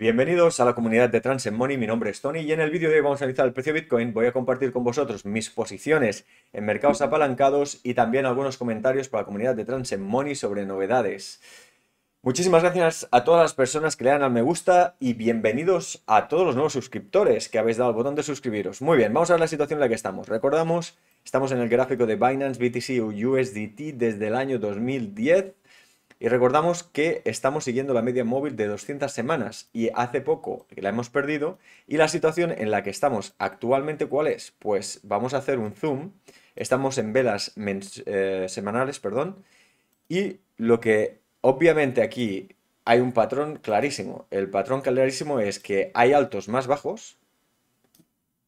Bienvenidos a la comunidad de Trans Money, mi nombre es Tony y en el vídeo de hoy vamos a analizar el precio de Bitcoin. Voy a compartir con vosotros mis posiciones en mercados apalancados y también algunos comentarios para la comunidad de Trans Money sobre novedades. Muchísimas gracias a todas las personas que le dan al me gusta y bienvenidos a todos los nuevos suscriptores que habéis dado el botón de suscribiros. Muy bien, vamos a ver la situación en la que estamos. Recordamos, estamos en el gráfico de Binance BTC USDT desde el año 2010 y recordamos que estamos siguiendo la media móvil de 200 semanas y hace poco que la hemos perdido. Y la situación en la que estamos actualmente, ¿cuál es? Pues vamos a hacer un zoom. Estamos en velas eh, semanales, perdón. Y lo que obviamente aquí hay un patrón clarísimo. El patrón clarísimo es que hay altos más bajos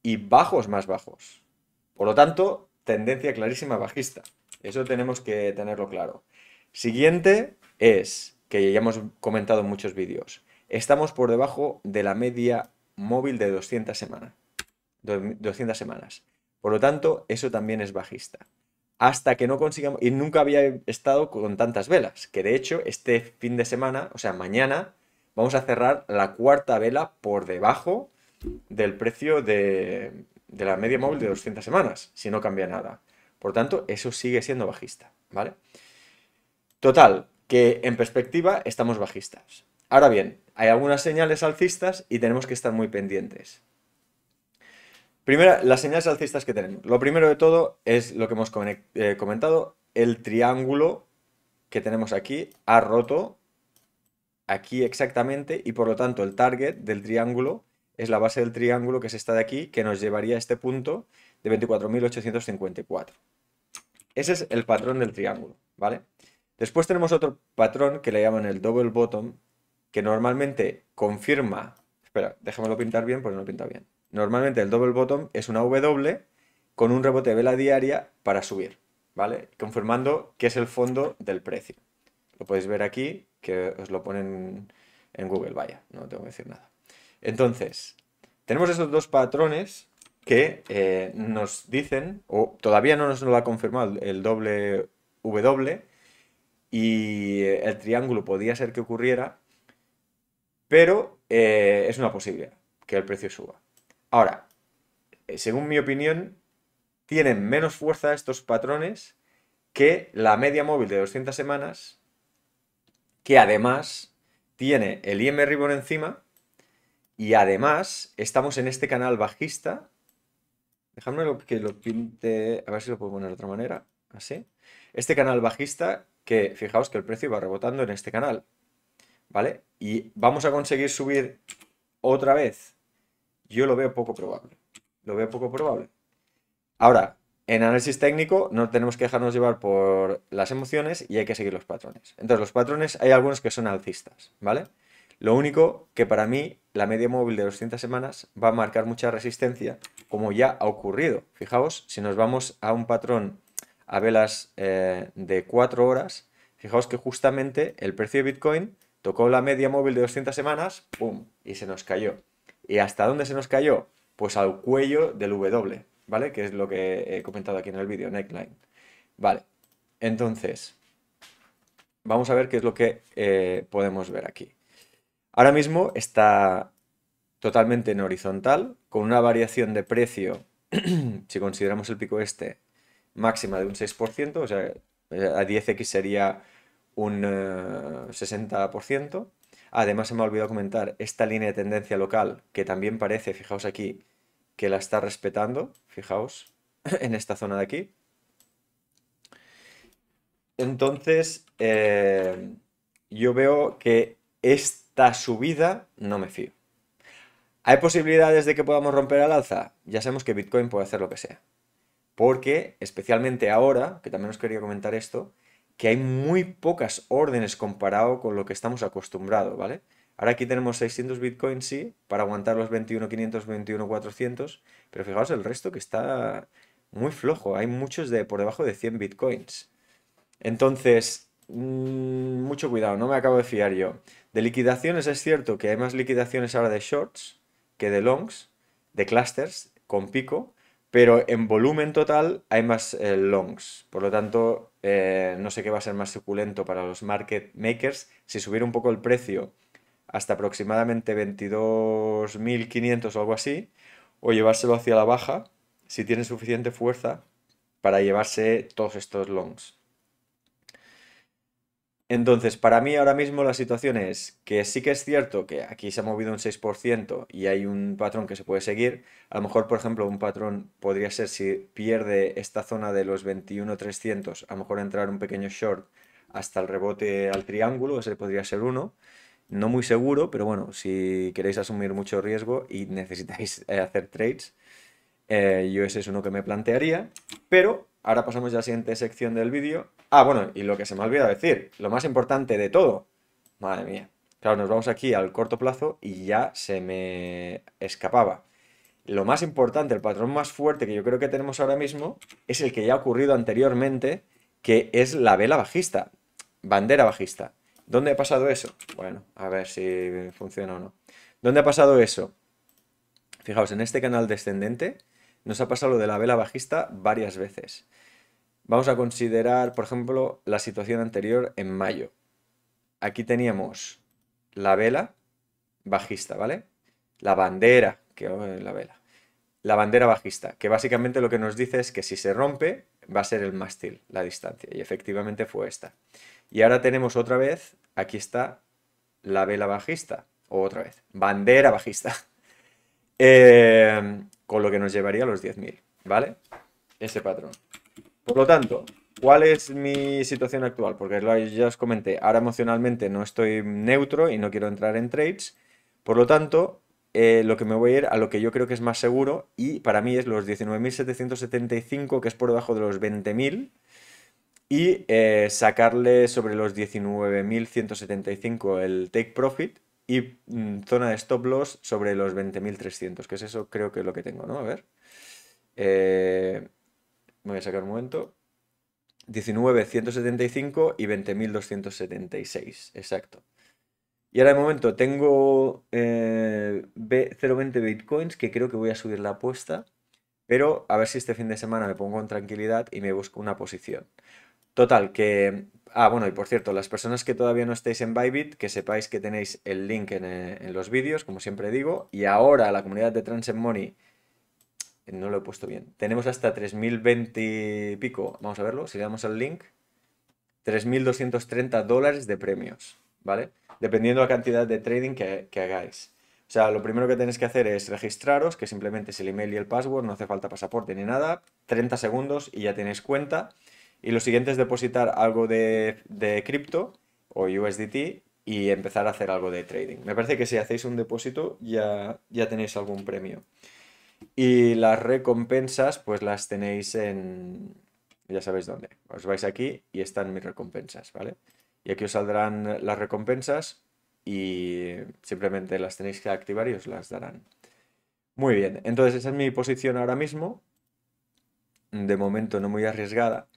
y bajos más bajos. Por lo tanto, tendencia clarísima bajista. Eso tenemos que tenerlo claro. Siguiente es, que ya hemos comentado en muchos vídeos, estamos por debajo de la media móvil de 200 semanas. 200 semanas. Por lo tanto, eso también es bajista. Hasta que no consigamos, y nunca había estado con tantas velas, que de hecho este fin de semana, o sea, mañana, vamos a cerrar la cuarta vela por debajo del precio de, de la media móvil de 200 semanas, si no cambia nada. Por tanto, eso sigue siendo bajista, ¿vale? Total, que en perspectiva estamos bajistas. Ahora bien, hay algunas señales alcistas y tenemos que estar muy pendientes. Primero, las señales alcistas que tenemos. Lo primero de todo es lo que hemos eh, comentado, el triángulo que tenemos aquí ha roto aquí exactamente y por lo tanto el target del triángulo es la base del triángulo que se está de aquí que nos llevaría a este punto de 24.854. Ese es el patrón del triángulo, ¿vale? vale Después tenemos otro patrón que le llaman el double bottom, que normalmente confirma. Espera, déjamelo pintar bien porque no lo pintado bien. Normalmente el double bottom es una W con un rebote de vela diaria para subir, ¿vale? Confirmando que es el fondo del precio. Lo podéis ver aquí, que os lo ponen en Google, vaya, no tengo que decir nada. Entonces, tenemos esos dos patrones que eh, nos dicen, o todavía no nos lo ha confirmado el doble W, y el triángulo podía ser que ocurriera, pero eh, es una posibilidad que el precio suba. Ahora, eh, según mi opinión, tienen menos fuerza estos patrones que la media móvil de 200 semanas, que además tiene el IM Ribbon encima y además estamos en este canal bajista. Dejadme que lo pinte, a ver si lo puedo poner de otra manera, así. Este canal bajista que fijaos que el precio va rebotando en este canal, ¿vale? Y vamos a conseguir subir otra vez. Yo lo veo poco probable. Lo veo poco probable. Ahora, en análisis técnico no tenemos que dejarnos llevar por las emociones y hay que seguir los patrones. Entonces, los patrones hay algunos que son alcistas, ¿vale? Lo único que para mí la media móvil de 200 semanas va a marcar mucha resistencia, como ya ha ocurrido. Fijaos, si nos vamos a un patrón a velas eh, de 4 horas, fijaos que justamente el precio de Bitcoin tocó la media móvil de 200 semanas, ¡pum! y se nos cayó. ¿Y hasta dónde se nos cayó? Pues al cuello del W, ¿vale? Que es lo que he comentado aquí en el vídeo, neckline. Vale, entonces, vamos a ver qué es lo que eh, podemos ver aquí. Ahora mismo está totalmente en horizontal, con una variación de precio, si consideramos el pico este, máxima de un 6%, o sea, a 10x sería un 60%. Eh, Además, se me ha olvidado comentar esta línea de tendencia local, que también parece, fijaos aquí, que la está respetando, fijaos, en esta zona de aquí. Entonces, eh, yo veo que esta subida no me fío. ¿Hay posibilidades de que podamos romper al alza? Ya sabemos que Bitcoin puede hacer lo que sea. Porque, especialmente ahora, que también os quería comentar esto, que hay muy pocas órdenes comparado con lo que estamos acostumbrados, ¿vale? Ahora aquí tenemos 600 bitcoins, sí, para aguantar los 21.500, 21.400, pero fijaos el resto que está muy flojo, hay muchos de por debajo de 100 bitcoins. Entonces, mm, mucho cuidado, no me acabo de fiar yo. De liquidaciones es cierto que hay más liquidaciones ahora de shorts que de longs, de clusters, con pico, pero en volumen total hay más eh, longs. Por lo tanto, eh, no sé qué va a ser más suculento para los market makers si subir un poco el precio hasta aproximadamente 22.500 o algo así, o llevárselo hacia la baja si tiene suficiente fuerza para llevarse todos estos longs. Entonces, para mí ahora mismo la situación es que sí que es cierto que aquí se ha movido un 6% y hay un patrón que se puede seguir. A lo mejor, por ejemplo, un patrón podría ser si pierde esta zona de los 21.300, a lo mejor entrar un pequeño short hasta el rebote al triángulo, ese podría ser uno. No muy seguro, pero bueno, si queréis asumir mucho riesgo y necesitáis eh, hacer trades, eh, yo ese es uno que me plantearía. Pero Ahora pasamos ya a la siguiente sección del vídeo. Ah, bueno, y lo que se me ha olvidado decir, lo más importante de todo. Madre mía. Claro, nos vamos aquí al corto plazo y ya se me escapaba. Lo más importante, el patrón más fuerte que yo creo que tenemos ahora mismo es el que ya ha ocurrido anteriormente, que es la vela bajista, bandera bajista. ¿Dónde ha pasado eso? Bueno, a ver si funciona o no. ¿Dónde ha pasado eso? Fijaos, en este canal descendente nos ha pasado lo de la vela bajista varias veces. Vamos a considerar, por ejemplo, la situación anterior en mayo. Aquí teníamos la vela bajista, ¿vale? La bandera, que oh, la vela. La bandera bajista, que básicamente lo que nos dice es que si se rompe, va a ser el mástil, la distancia. Y efectivamente fue esta. Y ahora tenemos otra vez, aquí está la vela bajista, o otra vez, bandera bajista. Eh, con lo que nos llevaría a los 10.000, ¿vale? Ese patrón. Por lo tanto, ¿cuál es mi situación actual? Porque ya os comenté, ahora emocionalmente no estoy neutro y no quiero entrar en trades, por lo tanto, eh, lo que me voy a ir a lo que yo creo que es más seguro y para mí es los 19.775, que es por debajo de los 20.000, y eh, sacarle sobre los 19.175 el take profit y mm, zona de stop loss sobre los 20.300, que es eso creo que es lo que tengo, ¿no? A ver. Eh, voy a sacar un momento. 19.175 y 20.276, exacto. Y ahora de momento tengo 0.20 eh, bitcoins, que creo que voy a subir la apuesta, pero a ver si este fin de semana me pongo en tranquilidad y me busco una posición. Total, que... Ah, bueno, y por cierto, las personas que todavía no estéis en Bybit, que sepáis que tenéis el link en, eh, los vídeos, como siempre digo, y ahora la comunidad de Transmoney Money no lo he puesto bien. Tenemos hasta 3020 y pico. Vamos a verlo. Si le damos al link, 3230 dólares de premios, ¿vale? Dependiendo la cantidad de trading que, que, hagáis. O sea, lo primero que tenéis que hacer es registraros, que simplemente es el email y el password, no hace falta pasaporte ni nada. 30 segundos y ya tenéis cuenta y lo siguiente es depositar algo de, cripto o USDT y empezar a hacer algo de trading. Me parece que si hacéis un depósito ya, ya tenéis algún premio. Y las recompensas pues las tenéis en... ya sabéis dónde. Os vais aquí y están mis recompensas, ¿vale? Y aquí os saldrán las recompensas y simplemente las tenéis que activar y os las darán. Muy bien, entonces esa es mi posición ahora mismo. De momento no muy arriesgada.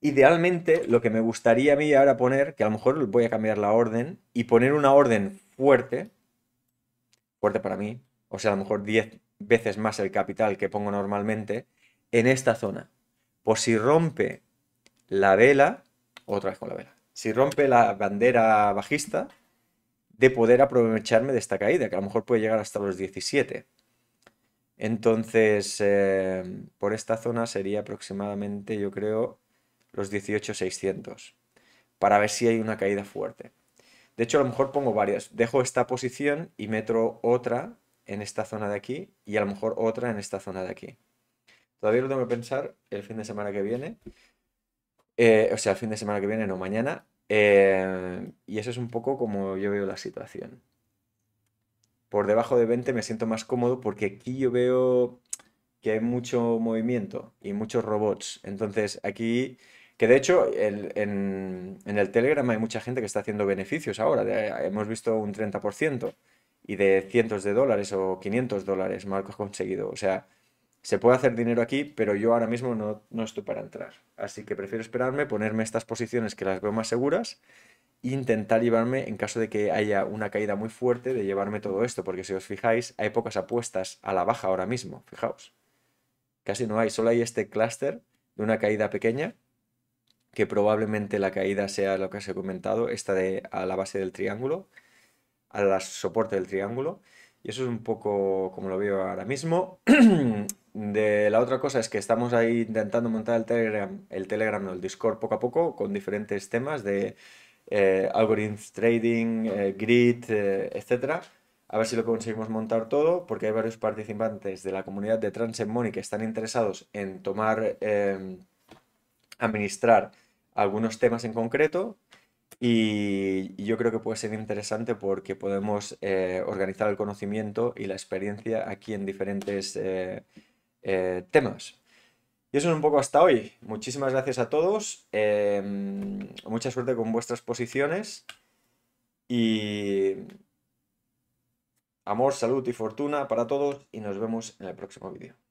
Idealmente, lo que me gustaría a mí ahora poner, que a lo mejor voy a cambiar la orden, y poner una orden fuerte, fuerte para mí, o sea, a lo mejor 10 veces más el capital que pongo normalmente, en esta zona. Por pues si rompe la vela, otra vez con la vela, si rompe la bandera bajista, de poder aprovecharme de esta caída, que a lo mejor puede llegar hasta los 17. Entonces, eh, por esta zona sería aproximadamente, yo creo, los 18,600 para ver si hay una caída fuerte. De hecho, a lo mejor pongo varias. Dejo esta posición y meto otra en esta zona de aquí y a lo mejor otra en esta zona de aquí. Todavía lo tengo que pensar el fin de semana que viene. Eh, o sea, el fin de semana que viene, no mañana. Eh, y eso es un poco como yo veo la situación. Por debajo de 20 me siento más cómodo porque aquí yo veo que hay mucho movimiento y muchos robots. Entonces aquí que de hecho, en, el Telegram hay mucha gente que está haciendo beneficios ahora. hemos visto un 30% y de cientos de dólares o 500 dólares Marco, ha conseguido. O sea, se puede hacer dinero aquí, pero yo ahora mismo no, no estoy para entrar. Así que prefiero esperarme, ponerme estas posiciones que las veo más seguras e intentar llevarme, en caso de que haya una caída muy fuerte, de llevarme todo esto. Porque si os fijáis, hay pocas apuestas a la baja ahora mismo. Fijaos. Casi no hay, solo hay este clúster de una caída pequeña que probablemente la caída sea lo que os he comentado, esta de a la base del triángulo, a la soporte del triángulo. Y eso es un poco como lo veo ahora mismo. de la otra cosa es que estamos ahí intentando montar el Telegram, el Telegram o el Discord poco a poco con diferentes temas de eh, algorithms trading, eh, grid, eh, etcétera a ver si lo conseguimos montar todo, porque hay varios participantes de la comunidad de Transit Money que están interesados en tomar em, administrar algunos temas en concreto y, yo creo que puede ser interesante porque podemos eh, organizar el conocimiento y la experiencia aquí en diferentes eh, eh, temas. Y eso es un poco hasta hoy. Muchísimas gracias a todos. Em, mucha suerte con vuestras posiciones. Y amor, salud y fortuna para todos y nos vemos en el próximo vídeo.